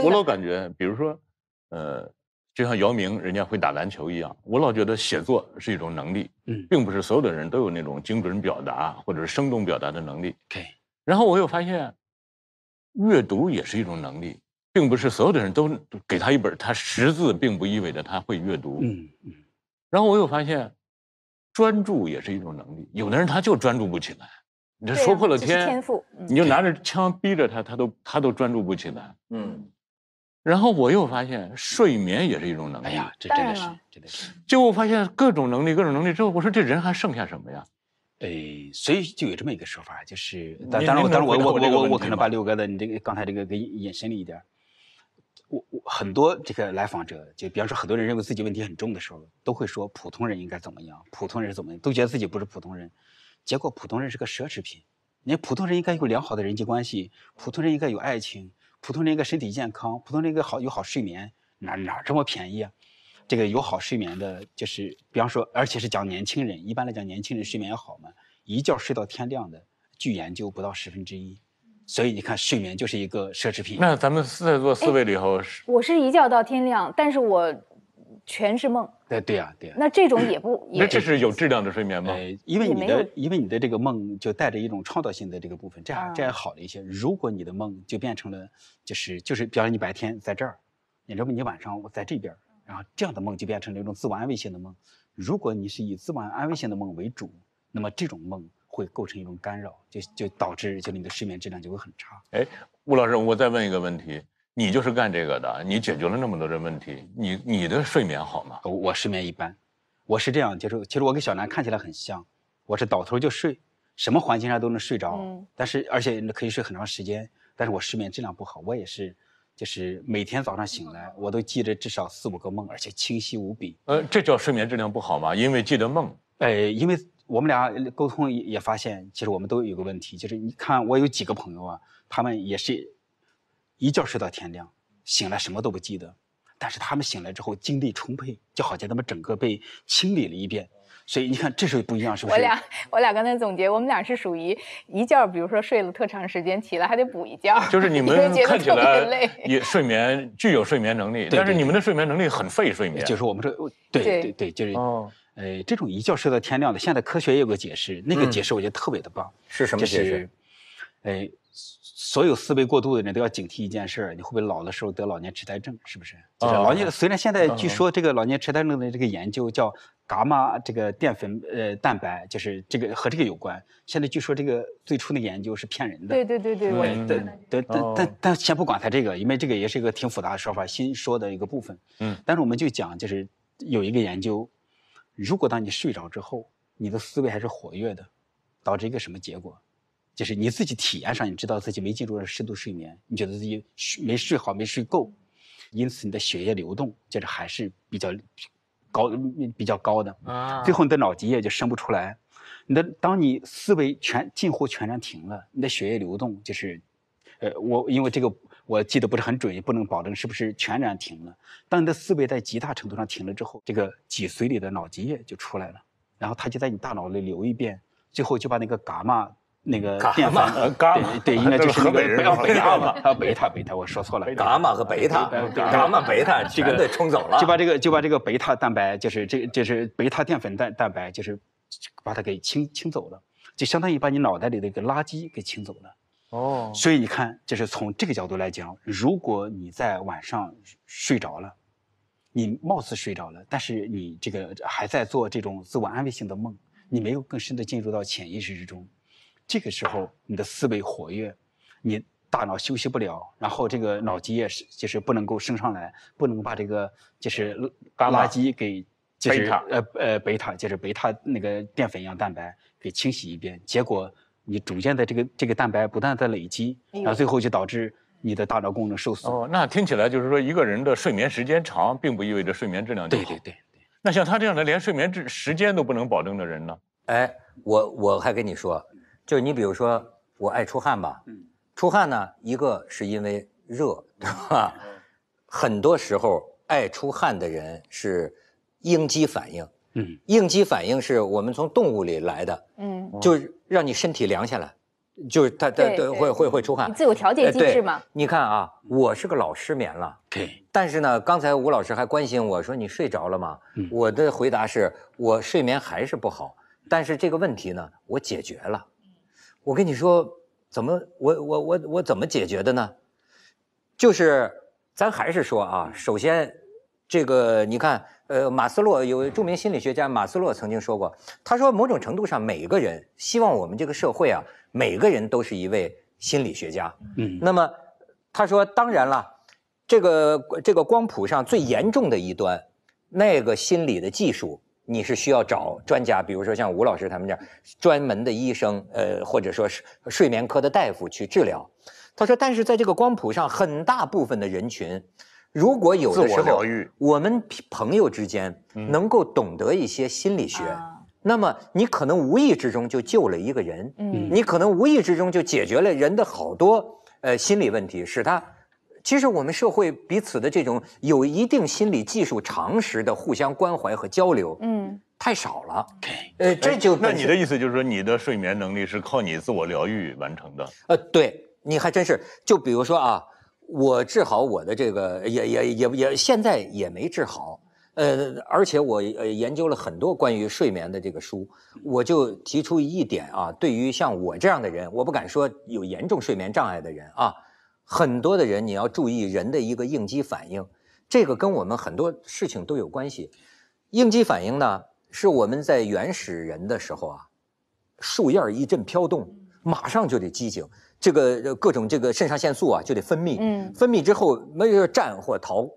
我老感觉，比如说，呃，就像姚明人家会打篮球一样，我老觉得写作是一种能力，并不是所有的人都有那种精准表达或者是生动表达的能力。对。然后我又发现，阅读也是一种能力，并不是所有的人都给他一本，他识字并不意味着他会阅读。嗯嗯。然后我又发现，专注也是一种能力。有的人他就专注不起来，你这说破了天，天赋。你就拿着枪逼着他，他都他都专注不起来。嗯。然后我又发现睡眠也是一种能力。哎呀，这真的是，真的是。最后发现各种能力，各种能力之后，我说这人还剩下什么呀？哎，所以就有这么一个说法，就是当然，当然，我我我我我可能把六哥的你这个刚才这个给延伸了一点我我很多这个来访者，就比方说很多人认为自己问题很重的时候，都会说普通人应该怎么样，普通人怎么样，都觉得自己不是普通人。结果普通人是个奢侈品。你普通人应该有良好的人际关系，普通人应该有爱情。普通人一个身体健康，普通人一个好有好睡眠，哪哪这么便宜啊？这个有好睡眠的，就是比方说，而且是讲年轻人，一般来讲年轻人睡眠也好嘛，一觉睡到天亮的，据研究不到十分之一。所以你看，睡眠就是一个奢侈品。那咱们在座四位里头，我是一觉到天亮，但是我。全是梦，对对呀，对呀。那这种也不，那这是有质量的睡眠吗？因为你的，因为你的这个梦就带着一种创造性的这个部分，这样这样好了一些。如果你的梦就变成了，就是就是，比方说你白天在这儿，你认为你晚上我在这边，然后这样的梦就变成了一种自我安慰性的梦。如果你是以自我安慰性的梦为主，那么这种梦会构成一种干扰，就就导致就你的睡眠质量就会很差。哎，吴老师，我再问一个问题。你就是干这个的，你解决了那么多的问题，你你的睡眠好吗？我睡眠一般，我是这样就是其实我跟小南看起来很像，我是倒头就睡，什么环境下都能睡着，但是而且可以睡很长时间，但是我睡眠质量不好，我也是，就是每天早上醒来我都记得至少四五个梦，而且清晰无比。呃，这叫睡眠质量不好吗？因为记得梦。哎，因为我们俩沟通也发现，其实我们都有个问题，就是你看我有几个朋友啊，他们也是。一觉睡到天亮，醒来什么都不记得，但是他们醒来之后精力充沛，就好像他们整个被清理了一遍。所以你看，这是不一样，是不是？我俩，我俩刚才总结，我们俩是属于一觉，比如说睡了特长时间，起来还得补一觉。就是你们 看起来也睡眠具有睡眠能力，但是你们的睡眠能力很费睡眠。就是我们这，对对对，就是呃，这种一觉睡到天亮的，现在科学也有个解释，那个解释我觉得特别的棒。是什么解释？哎，所有思维过度的人都要警惕一件事儿，你会不会老的时候得老年痴呆症？是不是？就是老年虽然现在据说这个老年痴呆症的这个研究叫伽马这个淀粉呃蛋白，就是这个和这个有关。现在据说这个最初的研究是骗人的。对对对对，对对对，但但但先不管它这个，因为这个也是一个挺复杂的说法，新说的一个部分。嗯。但是我们就讲，就是有一个研究，如果当你睡着之后，你的思维还是活跃的，导致一个什么结果？就是你自己体验上，你知道自己没进入了深度睡眠，你觉得自己没睡好、没睡够，因此你的血液流动就是还是比较高、比较高的。啊，最后你的脑脊液就生不出来。你的当你思维全近乎全然停了，你的血液流动就是，呃，我因为这个我记得不是很准，不能保证是不是全然停了。当你的思维在极大程度上停了之后，这个脊髓里的脑脊液就出来了，然后它就在你大脑里流一遍，最后就把那个伽马。那个伽马和伽对，应该就是河北人吧？贝塔，啊，贝塔，贝塔，我说错了，伽马和贝塔，伽马贝塔这个冲走了，就把这个就把这个贝塔蛋白，就是这，就是贝塔淀粉蛋蛋白，就是把它给清清走了，就相当于把你脑袋里的一个垃圾给清走了。哦，所以你看，就是从这个角度来讲，如果你在晚上睡着了，你貌似睡着了，但是你这个还在做这种自我安慰性的梦，你没有更深的进入到潜意识之中。这个时候，你的思维活跃，你大脑休息不了，然后这个脑脊液是就是不能够升上来，不能把这个就是垃垃圾给就是呃呃贝塔就是贝塔那个淀粉样蛋白给清洗一遍，结果你逐渐的这个这个蛋白不断在累积，然后最后就导致你的大脑功能受损。哦，那听起来就是说，一个人的睡眠时间长，并不意味着睡眠质量就好。对对对。那像他这样的连睡眠质时间都不能保证的人呢？哎，我我还跟你说。就是你，比如说我爱出汗吧，嗯，出汗呢，一个是因为热，对吧？很多时候爱出汗的人是应激反应，嗯，应激反应是我们从动物里来的，嗯，就是让你身体凉下来，就是他，他会会会出汗，自有调节机制嘛。你看啊，我是个老失眠了，对。但是呢，刚才吴老师还关心我说你睡着了吗？我的回答是我睡眠还是不好，但是这个问题呢，我解决了。我跟你说，怎么我我我我怎么解决的呢？就是咱还是说啊，首先，这个你看，呃，马斯洛有著名心理学家马斯洛曾经说过，他说某种程度上，每个人希望我们这个社会啊，每个人都是一位心理学家。嗯。那么他说，当然了，这个这个光谱上最严重的一端，那个心理的技术。你是需要找专家，比如说像吴老师他们这样专门的医生，呃，或者说是睡眠科的大夫去治疗。他说，但是在这个光谱上，很大部分的人群，如果有的时候，我们朋友之间能够懂得一些心理学，那么你可能无意之中就救了一个人，嗯，你可能无意之中就解决了人的好多呃心理问题，使他。其实我们社会彼此的这种有一定心理技术常识的互相关怀和交流，嗯，太少了。对，呃，这就那你的意思就是说，你的睡眠能力是靠你自我疗愈完成的？呃，对，你还真是。就比如说啊，我治好我的这个，也也也也现在也没治好。呃，而且我呃研究了很多关于睡眠的这个书，我就提出一点啊，对于像我这样的人，我不敢说有严重睡眠障碍的人啊。很多的人，你要注意人的一个应激反应，这个跟我们很多事情都有关系。应激反应呢，是我们在原始人的时候啊，树叶一阵飘动，马上就得激警，这个各种这个肾上腺素啊就得分泌，嗯，分泌之后没有战或逃，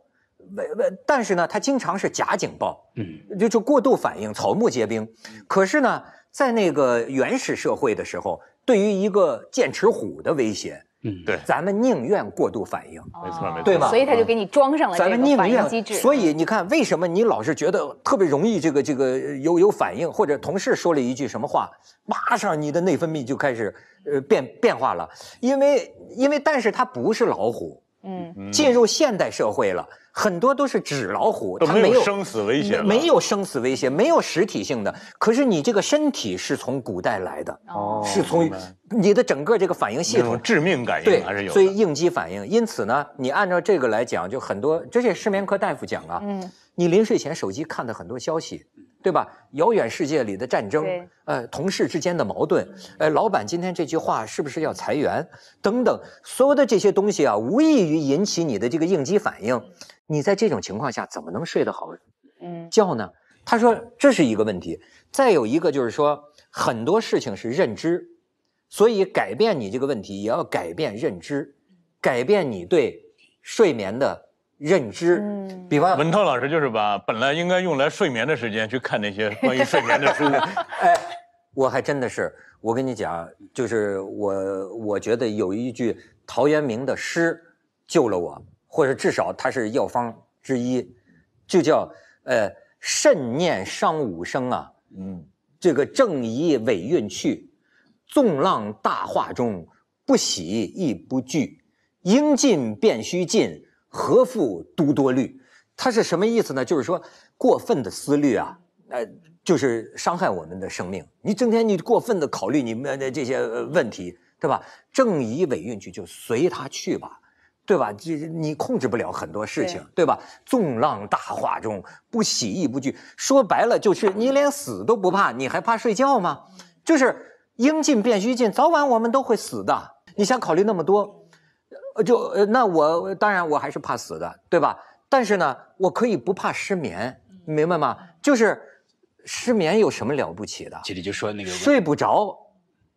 但是呢，它经常是假警报，嗯，就是过度反应，草木皆兵。可是呢，在那个原始社会的时候，对于一个剑齿虎的威胁。嗯，对，咱们宁愿过度反应，没错，没错，对吧？所以他就给你装上了这个反应机制。所以你看，为什么你老是觉得特别容易这个这个有有反应，或者同事说了一句什么话，马上你的内分泌就开始呃变变化了，因为因为，但是它不是老虎。嗯，进入现代社会了，很多都是纸老虎，他没有生死威胁，没有生死威胁，没有实体性的。可是你这个身体是从古代来的，是从你的整个这个反应系统，致命反应对还是有，所以应激反应。因此呢，你按照这个来讲，就很多这些失眠科大夫讲啊，嗯，你临睡前手机看的很多消息。对吧？遥远世界里的战争，呃，同事之间的矛盾，呃，老板今天这句话是不是要裁员？等等，所有的这些东西啊，无异于引起你的这个应激反应。你在这种情况下怎么能睡得好？觉呢？他说这是一个问题。再有一个就是说，很多事情是认知，所以改变你这个问题也要改变认知，改变你对睡眠的。认知，比方文涛老师就是把本来应该用来睡眠的时间去看那些关于睡眠的书。哎，我还真的是，我跟你讲，就是我我觉得有一句陶渊明的诗救了我，或者至少它是药方之一，就叫呃慎念伤五声啊。嗯，这个正以委运去，纵浪大化中，不喜亦不惧，应尽便须尽。何复都多虑？他是什么意思呢？就是说过分的思虑啊，呃，就是伤害我们的生命。你整天你过分的考虑你们的这些问题，对吧？正以委运去，就随他去吧，对吧？这你控制不了很多事情，对吧？纵浪大化中，不喜亦不惧。说白了就是你连死都不怕，你还怕睡觉吗？就是应尽便须尽，早晚我们都会死的。你想考虑那么多？呃，就呃，那我当然我还是怕死的，对吧？但是呢，我可以不怕失眠，明白吗？就是失眠有什么了不起的？姐，你就说那个睡不着，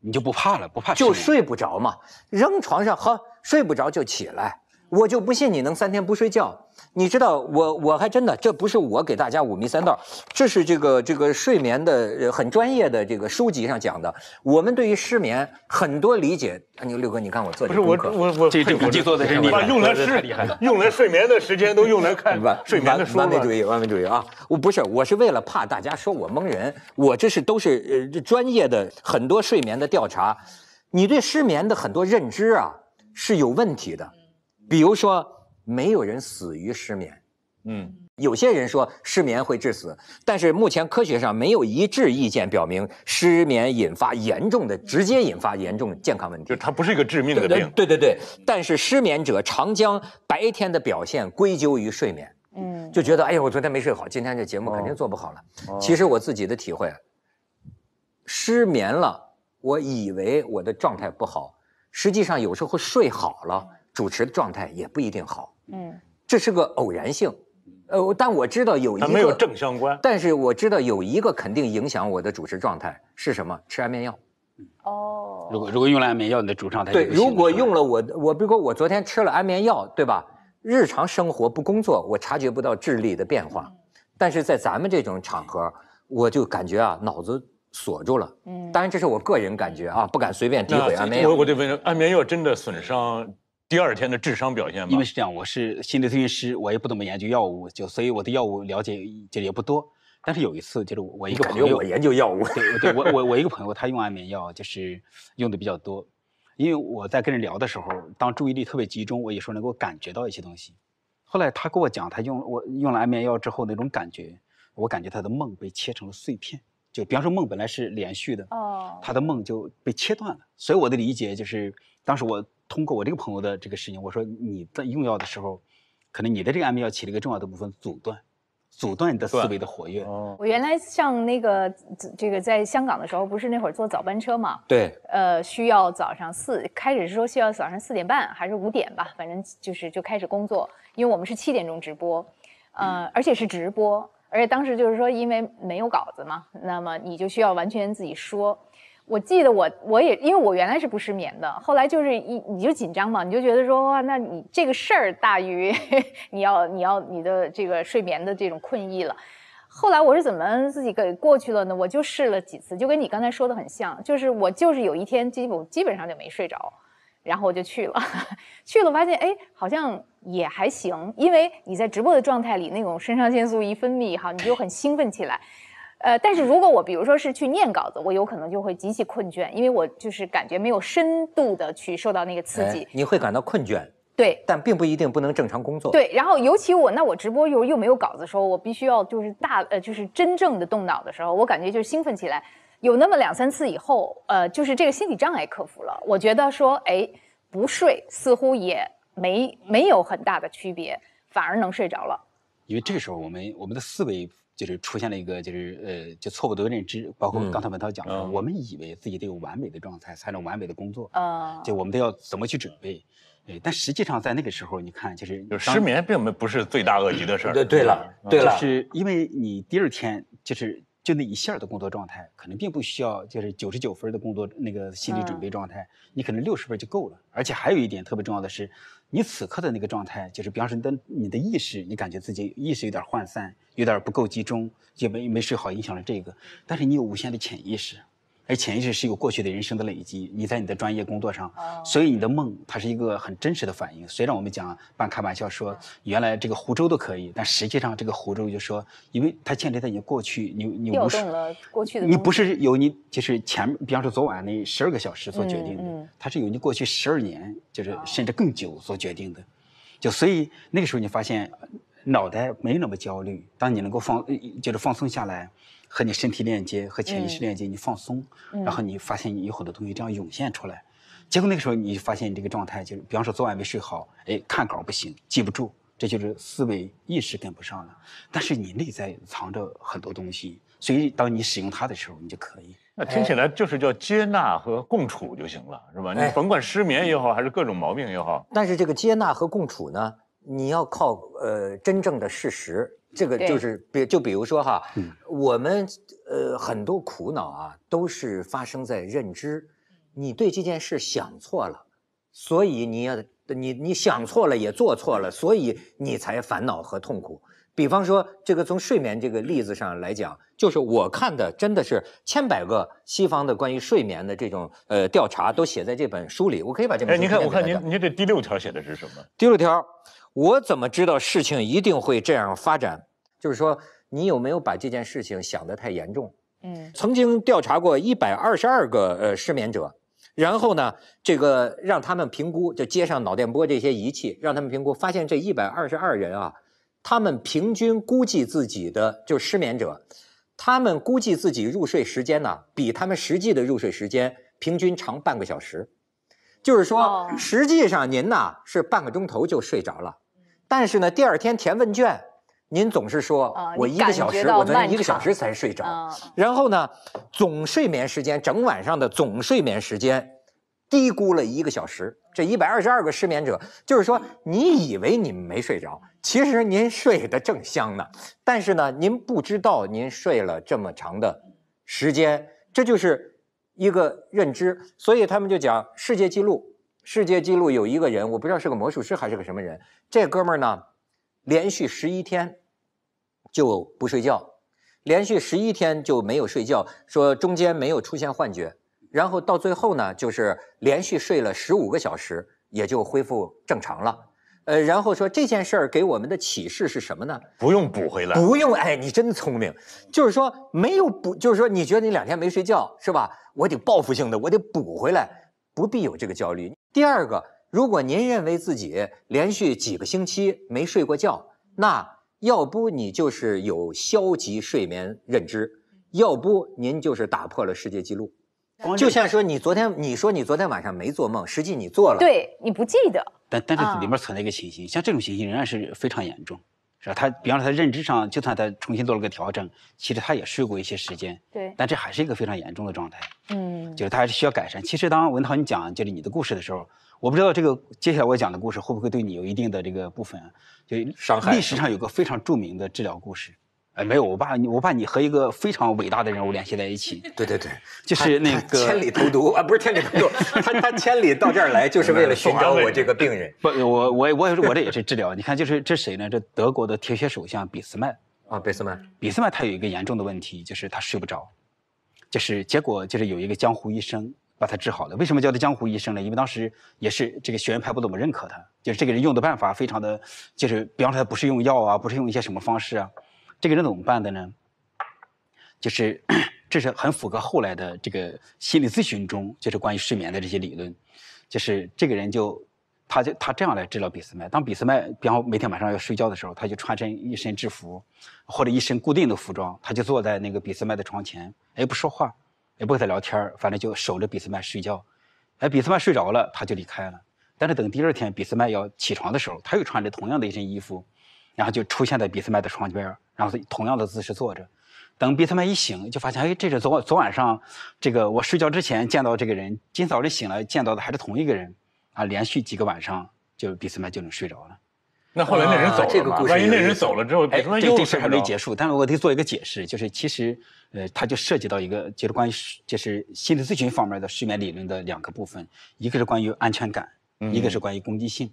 你就不怕了，不怕就睡不着嘛，扔床上，呵，睡不着就起来。我就不信你能三天不睡觉。你知道，我我还真的，这不是我给大家五迷三道，这是这个这个睡眠的很专业的这个书籍上讲的。我们对于失眠很多理解，你六哥，你看我做不是我我我这笔记做的是你用来是用来睡眠的时间都用来看 睡眠的书完美主义，完美主义啊！我不是，我是为了怕大家说我蒙人，我这是都是呃专业的很多睡眠的调查。你对失眠的很多认知啊是有问题的。比如说，没有人死于失眠，嗯，有些人说失眠会致死，但是目前科学上没有一致意见表明失眠引发严重的、直接引发严重的健康问题。就它不是一个致命的病，对对对。但是失眠者常将白天的表现归咎于睡眠，嗯，就觉得哎呀，我昨天没睡好，今天这节目肯定做不好了。其实我自己的体会，失眠了，我以为我的状态不好，实际上有时候睡好了。主持的状态也不一定好，嗯，这是个偶然性，呃，但我知道有一个没有正相关，但是我知道有一个肯定影响我的主持状态是什么？吃安眠药，哦，如果如果用了安眠药，你的主唱状态对，如果用了我我比如说我昨天吃了安眠药，对吧？日常生活不工作，我察觉不到智力的变化，但是在咱们这种场合，我就感觉啊脑子锁住了，嗯，当然这是我个人感觉啊，不敢随便诋毁安眠药。我我得问，安眠药真的损伤？第二天的智商表现吗？因为是这样，我是心理咨询师，我也不怎么研究药物，就所以我的药物了解就也不多。但是有一次，就是我一个朋友，我研究药物，对对，我我 我一个朋友，他用安眠药就是用的比较多。因为我在跟人聊的时候，当注意力特别集中，我有时候能够感觉到一些东西。后来他跟我讲，他用我用了安眠药之后那种感觉，我感觉他的梦被切成了碎片。就比方说梦本来是连续的，他的梦就被切断了。所以我的理解就是，当时我。通过我这个朋友的这个事情，我说你在用药的时候，可能你的这个安眠药起了一个重要的部分，阻断，阻断你的思维的活跃。我原来上那个这个在香港的时候，不是那会儿坐早班车嘛？对。呃，需要早上四开始是说需要早上四点半还是五点吧？反正就是就开始工作，因为我们是七点钟直播，呃，而且是直播，而且当时就是说因为没有稿子嘛，那么你就需要完全自己说。我记得我我也因为我原来是不失眠的，后来就是一你就紧张嘛，你就觉得说哇，那你这个事儿大于 你要你要你的这个睡眠的这种困意了。后来我是怎么自己给过去了呢？我就试了几次，就跟你刚才说的很像，就是我就是有一天基本基本上就没睡着，然后我就去了，去了发现哎好像也还行，因为你在直播的状态里那种肾上腺素一分泌哈，你就很兴奋起来。呃，但是如果我比如说是去念稿子，我有可能就会极其困倦，因为我就是感觉没有深度的去受到那个刺激，你会感到困倦。对，但并不一定不能正常工作。对，然后尤其我那我直播又又没有稿子的时候，我必须要就是大呃就是真正的动脑的时候，我感觉就是兴奋起来，有那么两三次以后，呃就是这个心理障碍克服了，我觉得说哎不睡似乎也没没有很大的区别，反而能睡着了，因为这个时候我们我们的思维。就是出现了一个，就是呃，就错误的认知，包括刚才文涛讲的，我们以为自己得有完美的状态才能完美的工作啊。就我们都要怎么去准备，对，但实际上在那个时候，你看，就是就失眠，并没不是罪大恶极的事儿。对，对了，对了，就是因为你第二天就是就那一下的工作状态，可能并不需要就是九十九分的工作那个心理准备状态，你可能六十分就够了。而且还有一点特别重要的是。你此刻的那个状态，就是比方说，你的你的意识，你感觉自己意识有点涣散，有点不够集中，也没没睡好，影响了这个。但是你有无限的潜意识。而潜意识是有过去的人生的累积。你在你的专业工作上，所以你的梦它是一个很真实的反应。虽然我们讲半开玩笑说原来这个湖州都可以，但实际上这个湖州就说，因为它建立在你过去，你你无视了过去的，你不是有你就是前，比方说昨晚那十二个小时做决定的，它是由你过去十二年就是甚至更久做决定的。就所以那个时候你发现脑袋没那么焦虑，当你能够放就是放松下来。和你身体链接，和潜意识链接，你放松，然后你发现你有很多东西这样涌现出来，结果那个时候你发现你这个状态，就是比方说昨晚没睡好，哎，看稿不行，记不住，这就是思维意识跟不上了。但是你内在藏着很多东西，所以当你使用它的时候，你就可以。那听起来就是叫接纳和共处就行了，是吧？你甭管失眠也好，还是各种毛病也好。但是这个接纳和共处呢，你要靠呃真正的事实。这个就是，比就比如说哈，我们呃很多苦恼啊，都是发生在认知，你对这件事想错了，所以你你你想错了也做错了，所以你才烦恼和痛苦。比方说这个从睡眠这个例子上来讲，就是我看的真的是千百个西方的关于睡眠的这种呃调查都写在这本书里，我可以把这哎，你看我看您您这第六条写的是什么？第六条。我怎么知道事情一定会这样发展？就是说，你有没有把这件事情想得太严重？嗯，曾经调查过一百二十二个呃失眠者，然后呢，这个让他们评估，就接上脑电波这些仪器，让他们评估，发现这一百二十二人啊，他们平均估计自己的就失眠者，他们估计自己入睡时间呢，比他们实际的入睡时间平均长半个小时。就是说，实际上您呢是半个钟头就睡着了，但是呢，第二天填问卷，您总是说我一个小时，我们一个小时才睡着。然后呢，总睡眠时间，整晚上的总睡眠时间，低估了一个小时。这一百二十二个失眠者，就是说，你以为你没睡着，其实您睡得正香呢。但是呢，您不知道您睡了这么长的时间，这就是。一个认知，所以他们就讲世界纪录。世界纪录有一个人，我不知道是个魔术师还是个什么人。这哥们儿呢，连续十一天就不睡觉，连续十一天就没有睡觉，说中间没有出现幻觉，然后到最后呢，就是连续睡了十五个小时，也就恢复正常了。呃，然后说这件事儿给我们的启示是什么呢？不用补回来，不用。哎，你真聪明，就是说没有补，就是说你觉得你两天没睡觉是吧？我得报复性的，我得补回来，不必有这个焦虑。第二个，如果您认为自己连续几个星期没睡过觉，那要不你就是有消极睡眠认知，要不您就是打破了世界纪录。就像说你昨天，你说你昨天晚上没做梦，实际你做了，对，你不记得。但但是里面存在一个情形，像这种情形仍然是非常严重，是吧？他比方说他认知上，就算他重新做了个调整，其实他也睡过一些时间，对。但这还是一个非常严重的状态，嗯，就是他还是需要改善。其实当文涛你讲就是你的故事的时候，我不知道这个接下来我讲的故事会不会对你有一定的这个部分就伤害。历史上有个非常著名的治疗故事。哎，没有，我把你，我把你和一个非常伟大的人物联系在一起。对对对，就是那个千里投毒啊，不是千里投毒，他他千里到这儿来就是为了寻找我这个病人。不，我我我我这也是治疗。你看，就是这谁呢？这德国的铁血首相俾斯麦啊，俾斯麦，俾斯麦他有一个严重的问题，就是他睡不着，就是结果就是有一个江湖医生把他治好了。为什么叫他江湖医生呢？因为当时也是这个学院派不怎么认可他，就是这个人用的办法非常的就是比方说他不是用药啊，不是用一些什么方式啊。这个人怎么办的呢？就是，这是很符合后来的这个心理咨询中，就是关于睡眠的这些理论。就是这个人就，他就他这样来治疗俾斯麦。当俾斯麦比方每天晚上要睡觉的时候，他就穿身一身制服，或者一身固定的服装，他就坐在那个俾斯麦的床前，哎，不说话，也不和他聊天，反正就守着俾斯麦睡觉。哎，俾斯麦睡着了，他就离开了。但是等第二天俾斯麦要起床的时候，他又穿着同样的一身衣服，然后就出现在俾斯麦的床边。然后同样的姿势坐着，等比斯麦一醒就发现，哎，这是昨昨晚上这个我睡觉之前见到这个人，今早就醒来见到的还是同一个人，啊，连续几个晚上就比斯麦就能睡着了。那后来那人走了事，万一那人走了之后，哎，这事还没结束。但是我得做一个解释，就是其实呃，它就涉及到一个就是关于就是心理咨询方面的睡眠理论的两个部分，一个是关于安全感，一个是关于攻击性。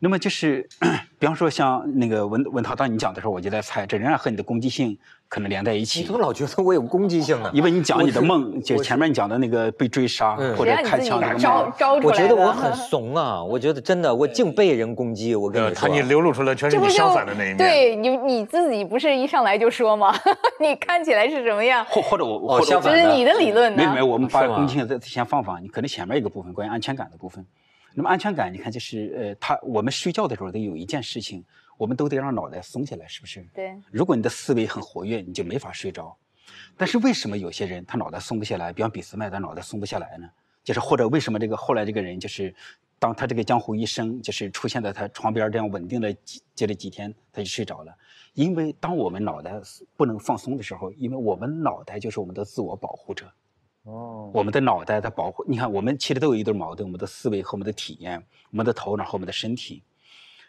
那么就是，比方说像那个文文涛，当你讲的时候，我就在猜，这仍然和你的攻击性可能连在一起。你怎么老觉得我有攻击性呢？因为你讲你的梦，就前面讲的那个被追杀或者开枪那梦。招招我觉得我 很怂啊！我觉得真的，我净被人攻击。我跟你说，你流露出来全是你相反的那一面。对你你自己不是一上来就说吗？你看起来是什么样？或或者我，我相反。这是你的理论。有，我们把攻击性再先放放，你可能前面一个部分关于安全感的部分。那么安全感，你看，就是呃，他我们睡觉的时候得有一件事情，我们都得让脑袋松下来，是不是？对。如果你的思维很活跃，你就没法睡着。但是为什么有些人他脑袋松不下来？比方比斯麦他脑袋松不下来呢？就是或者为什么这个后来这个人就是，当他这个江湖医生就是出现在他床边这样稳定的几，接了几天他就睡着了？因为当我们脑袋不能放松的时候，因为我们脑袋就是我们的自我保护者。哦，我们的脑袋它保护你看，我们其实都有一对矛盾，我们的思维和我们的体验，我们的头脑和我们的身体，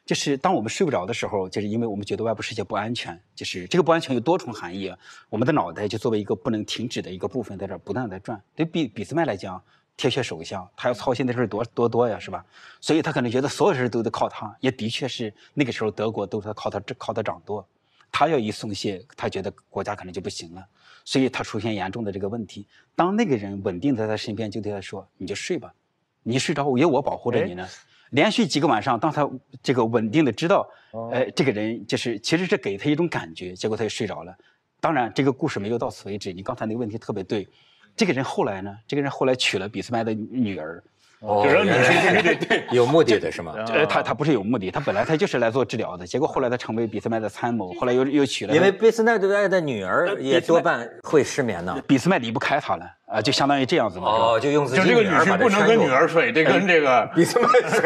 就是当我们睡不着的时候，就是因为我们觉得外部世界不安全，就是这个不安全有多重含义。我们的脑袋就作为一个不能停止的一个部分，在这儿不断在转。对比比斯麦来讲，铁血首相，他要操心的事多多多呀，是吧？所以他可能觉得所有事都得靠他，也的确是那个时候德国都是靠他靠他掌舵，他要一松懈，他觉得国家可能就不行了。所以他出现严重的这个问题。当那个人稳定在他身边，就对他说：“你就睡吧，你睡着有我保护着你呢。”连续几个晚上，当他这个稳定的知道，哎，这个人就是其实是给他一种感觉，结果他就睡着了。当然，这个故事没有到此为止。你刚才那个问题特别对，这个人后来呢？这个人后来娶了俾斯麦的女儿。有目的的，是吗？呃，他他不是有目的，他本来他就是来做治疗的，结果后来他成为俾斯麦的参谋，后来又又娶了。因为俾斯麦的的女儿也多半会失眠呢，俾斯麦离不开他了啊，就相当于这样子嘛。哦，就用就这个女婿不能跟女儿睡，得跟这个比 斯麦睡。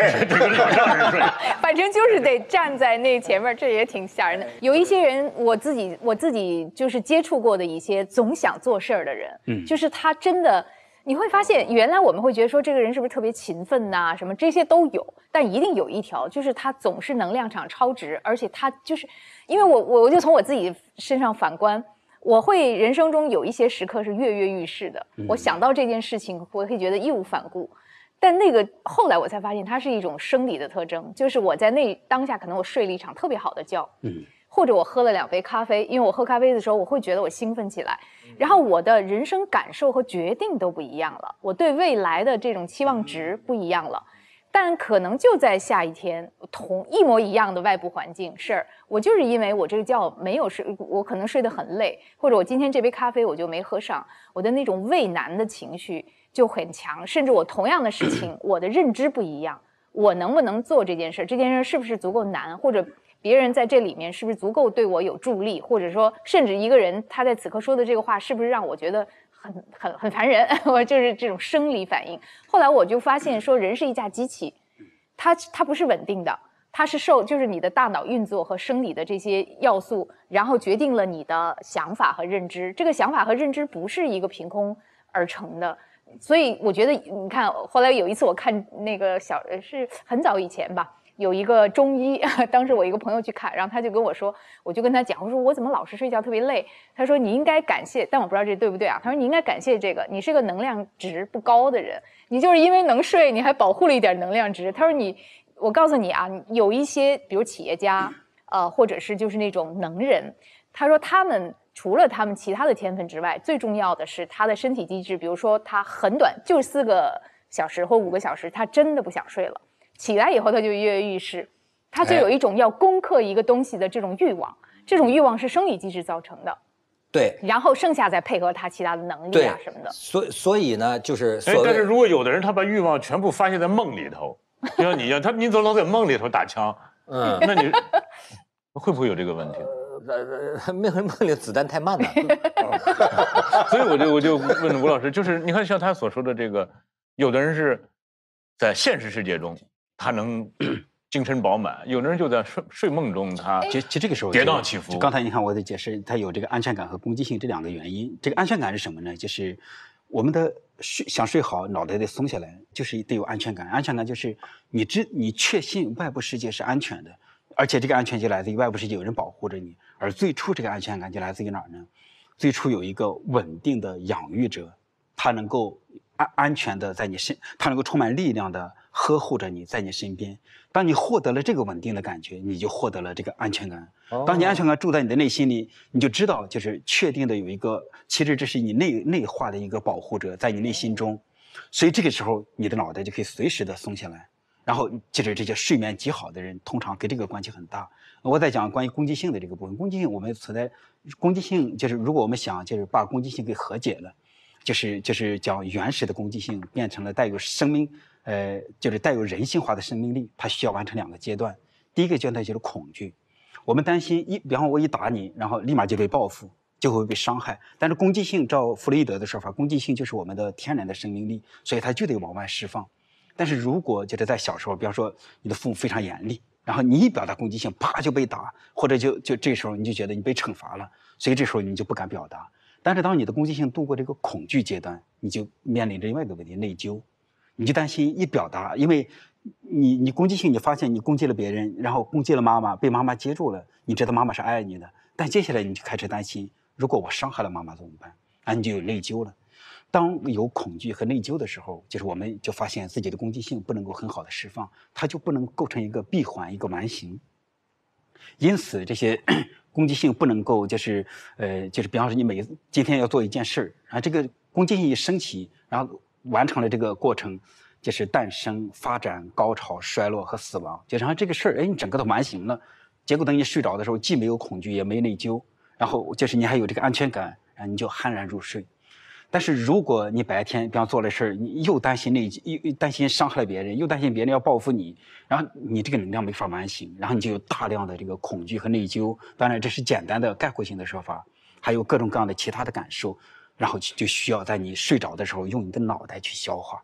反正就是得站在那前面，这也挺吓人的。有一些人，我自己我自己就是接触过的一些总想做事儿的人，嗯，就是他真的。你会发现，原来我们会觉得说这个人是不是特别勤奋呐？什么这些都有，但一定有一条，就是他总是能量场超值，而且他就是，因为我我我就从我自己身上反观，我会人生中有一些时刻是跃跃欲试的，我想到这件事情，我会觉得义无反顾，但那个后来我才发现，它是一种生理的特征，就是我在那当下可能我睡了一场特别好的觉，嗯。或者我喝了两杯咖啡，因为我喝咖啡的时候，我会觉得我兴奋起来，然后我的人生感受和决定都不一样了，我对未来的这种期望值不一样了。但可能就在下一天，同一模一样的外部环境事儿，我就是因为我这个觉没有睡，我可能睡得很累，或者我今天这杯咖啡我就没喝上，我的那种畏难的情绪就很强，甚至我同样的事情，我的认知不一样，我能不能做这件事儿，这件事儿是不是足够难，或者。别人在这里面是不是足够对我有助力，或者说，甚至一个人他在此刻说的这个话是不是让我觉得很很很烦人？我就是这种生理反应。后来我就发现，说人是一架机器，它它不是稳定的，它是受就是你的大脑运作和生理的这些要素，然后决定了你的想法和认知。这个想法和认知不是一个凭空而成的，所以我觉得你看，后来有一次我看那个小是很早以前吧。有一个中医，当时我一个朋友去看，然后他就跟我说，我就跟他讲，我说我怎么老是睡觉特别累？他说你应该感谢，但我不知道这对不对啊？他说你应该感谢这个，你是个能量值不高的人，你就是因为能睡，你还保护了一点能量值。他说你，我告诉你啊，有一些比如企业家，呃，或者是就是那种能人，他说他们除了他们其他的天分之外，最重要的是他的身体机制，比如说他很短，就四个小时或五个小时，他真的不想睡了。起来以后他就跃跃欲试，他就有一种要攻克一个东西的这种欲望，这种欲望是生理机制造成的，对，然后剩下再配合他其他的能力啊什么的。所以，所以呢，就是，但是如果有的人他把欲望全部发泄在梦里头，就像你一样，他你总老在梦里头打枪，嗯，那你会不会有这个问题？呃梦梦里子弹太慢了，所以我就我就问吴老师，就是你看像他所说的这个，有的人是在现实世界中。他能精神饱满，有的人就在睡睡梦中，他其其这个时候跌宕起伏。刚才你看我的解释，他有这个安全感和攻击性这两个原因。这个安全感是什么呢？就是我们的睡想睡好，脑袋得松下来，就是得有安全感。安全感就是你知你确信外部世界是安全的，而且这个安全就来自于外部世界有人保护着你。而最初这个安全感就来自于哪儿呢？最初有一个稳定的养育者，他能够安安全的在你身，他能够充满力量的。呵护着你，在你身边。当你获得了这个稳定的感觉，你就获得了这个安全感。当你安全感住在你的内心里，你就知道，就是确定的有一个。其实这是你内内化的一个保护者，在你内心中。所以这个时候，你的脑袋就可以随时的松下来。然后，就是这些睡眠极好的人，通常跟这个关系很大。我在讲关于攻击性的这个部分，攻击性我们存在攻击性，就是如果我们想就是把攻击性给和解了，就是就是讲原始的攻击性变成了带有生命。呃，就是带有人性化的生命力，它需要完成两个阶段。第一个阶段就是恐惧，我们担心一，比方我一打你，然后立马就被报复，就会被伤害。但是攻击性，照弗洛伊德的说法，攻击性就是我们的天然的生命力，所以它就得往外释放。但是如果就是在小时候，比方说你的父母非常严厉，然后你一表达攻击性，啪就被打，或者就就这时候你就觉得你被惩罚了，所以这时候你就不敢表达。但是当你的攻击性度过这个恐惧阶段，你就面临着另外一个问题——内疚。你就担心一表达，因为你你攻击性，你发现你攻击了别人，然后攻击了妈妈，被妈妈接住了，你知道妈妈是爱你的。但接下来你就开始担心，如果我伤害了妈妈怎么办？那你就有内疚了。当有恐惧和内疚的时候，就是我们就发现自己的攻击性不能够很好的释放，它就不能构成一个闭环，一个完形。因此，这些 攻击性不能够就是呃，就是比方说你每今天要做一件事儿啊，这个攻击性一升起，然后。完成了这个过程，就是诞生、发展、高潮、衰落和死亡，就然后这个事儿，哎，你整个都完形了。结果等你睡着的时候，既没有恐惧，也没内疚，然后就是你还有这个安全感，然后你就酣然入睡。但是如果你白天比方做了事儿，你又担心内又担心伤害了别人，又担心别人要报复你，然后你这个能量没法完形，然后你就有大量的这个恐惧和内疚。当然这是简单的概括性的说法，还有各种各样的其他的感受。然后就需要在你睡着的时候用你的脑袋去消化。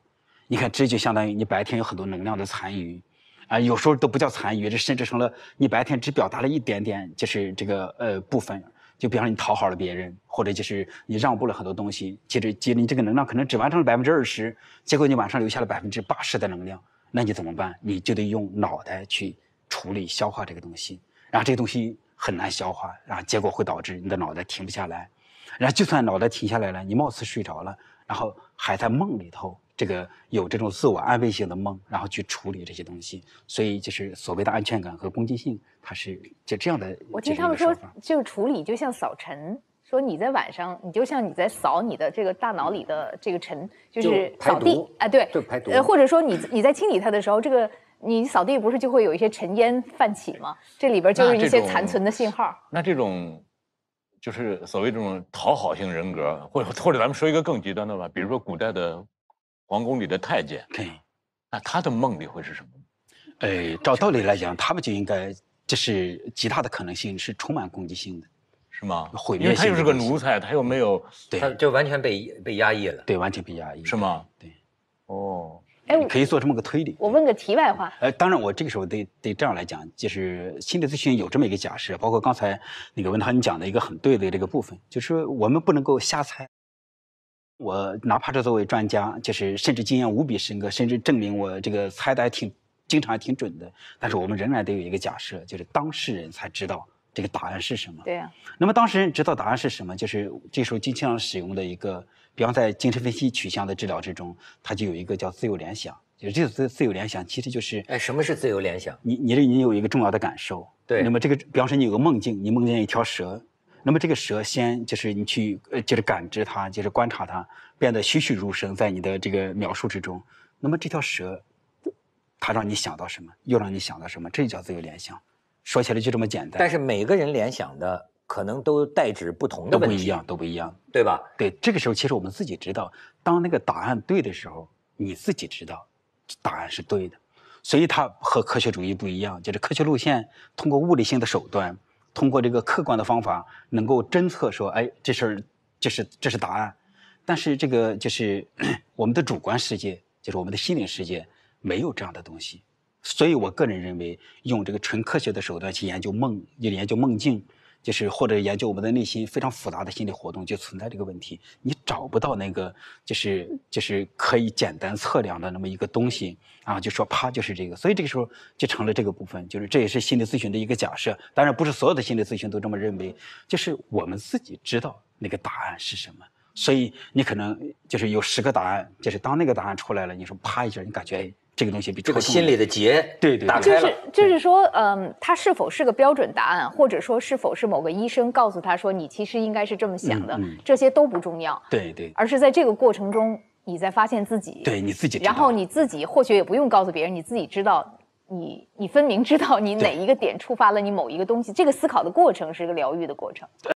你看，这就相当于你白天有很多能量的残余，啊，有时候都不叫残余，这甚至成了你白天只表达了一点点，就是这个呃部分。就比方说你讨好了别人，或者就是你让步了很多东西，其实即你这个能量可能只完成了百分之二十，结果你晚上留下了百分之八十的能量，那你怎么办？你就得用脑袋去处理、消化这个东西，然后这个东西很难消化，然后结果会导致你的脑袋停不下来。然后就算脑袋停下来了，你貌似睡着了，然后还在梦里头，这个有这种自我安慰性的梦，然后去处理这些东西。所以就是所谓的安全感和攻击性，它是就这样的。我听他们说，就处理就像扫尘，说你在晚上，你就像你在扫你的这个大脑里的这个尘，就是扫地啊，对，就排毒，呃，或者说你你在清理它的时候，这个你扫地不是就会有一些尘烟泛起吗？这里边就是一些残存的信号。那这种。就是所谓这种讨好型人格，或或者咱们说一个更极端的吧，比如说古代的皇宫里的太监。对。那他的梦里会是什么？呃，照道理来讲，他们就应该，这是极大的可能性是充满攻击性的。是吗？毁灭性因为他就是个奴才，他又没有。对。他就完全被被压抑了。对，完全被压抑。是吗？对。哦。哎，可以做这么个推理。我问个题外话。呃，当然，我这个时候得得这样来讲，就是心理咨询有这么一个假设，包括刚才那个文涛你讲的一个很对的这个部分，就是我们不能够瞎猜。我哪怕是作为专家，就是甚至经验无比深刻，甚至证明我这个猜的还挺经常还挺准的，但是我们仍然得有一个假设，就是当事人才知道。这个答案是什么？对呀。那么当事人知道答案是什么？就是这时候经常使用的一个，比方在精神分析取向的治疗之中，它就有一个叫自由联想。就是这个自自由联想，其实就是哎，什么是自由联想？你你你有一个重要的感受。对。那么这个，比方说你有个梦境，你梦见一条蛇，那么这个蛇先就是你去呃，就是感知它，就是观察它，变得栩栩如生在你的这个描述之中。那么这条蛇，它让你想到什么？又让你想到什么？这叫自由联想。说起来就这么简单，但是每个人联想的可能都代指不同的都不一样，都不一样，对吧？对，这个时候其实我们自己知道，当那个答案对的时候，你自己知道答案是对的，所以它和科学主义不一样，就是科学路线通过物理性的手段，通过这个客观的方法能够侦测说，哎，这事儿这是这是答案，但是这个就是 我们的主观世界，就是我们的心灵世界没有这样的东西。所以，我个人认为，用这个纯科学的手段去研究梦，就研究梦境，就是或者研究我们的内心非常复杂的心理活动，就存在这个问题，你找不到那个就是就是可以简单测量的那么一个东西啊，就说啪，就是这个。所以这个时候就成了这个部分，就是这也是心理咨询的一个假设。当然，不是所有的心理咨询都这么认为。就是我们自己知道那个答案是什么，所以你可能就是有十个答案，就是当那个答案出来了，你说啪一下，你感觉这个东西比这个心里的结，对对，打开了。就是就是说，嗯，他是否是个标准答案，或者说是否是某个医生告诉他说你其实应该是这么想的，这些都不重要。对对，而是在这个过程中，你在发现自己，对你自己，然后你自己或许也不用告诉别人，你自己知道，你你分明知道你哪一个点触发了你某一个东西，这个思考的过程是一个疗愈的过程。